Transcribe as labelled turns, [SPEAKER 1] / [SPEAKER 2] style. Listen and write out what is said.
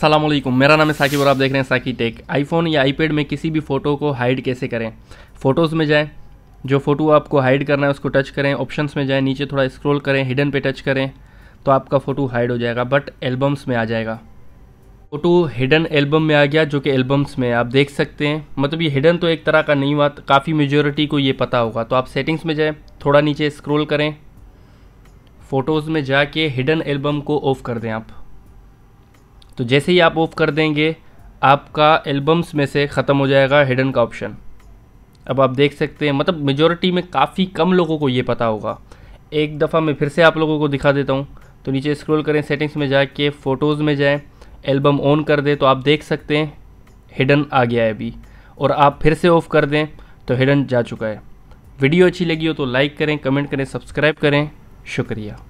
[SPEAKER 1] सलाम मेरा नाम है साकिब और आप देख रहे हैं साकी टेक आईफोन या आईपैड में किसी भी फ़ोटो को हाइड कैसे करें फ़ोटोज़ में जाएं जो फ़ोटो आपको हाइड करना है उसको टच करें ऑप्शंस में जाएं नीचे थोड़ा स्क्रॉल करें हिडन पे टच करें तो आपका फ़ोटो हाइड हो जाएगा बट एल्बम्स में आ जाएगा फ़ोटो हिडन एल्बम में आ गया जो कि एल्बम्स में आप देख सकते हैं मतलब ये हिडन तो एक तरह का नहीं हुआ काफ़ी मेजोरिटी को ये पता होगा तो आप सेटिंग्स में जाएँ थोड़ा नीचे स्क्रोल करें फ़ोटोज़ में जाके हिडन एल्बम को ऑफ़ कर दें आप तो जैसे ही आप ऑफ कर देंगे आपका एल्बम्स में से ख़त्म हो जाएगा हिडन का ऑप्शन अब आप देख सकते हैं मतलब मेजोरिटी में काफ़ी कम लोगों को ये पता होगा एक दफ़ा मैं फिर से आप लोगों को दिखा देता हूँ तो नीचे स्क्रॉल करें सेटिंग्स में जाके फ़ोटोज़ में जाएँ एल्बम ऑन कर दें तो आप देख सकते हैं हिडन आ गया है अभी और आप फिर से ऑफ़ कर दें तो हिडन जा चुका है वीडियो अच्छी लगी हो तो लाइक करें कमेंट करें सब्सक्राइब करें शुक्रिया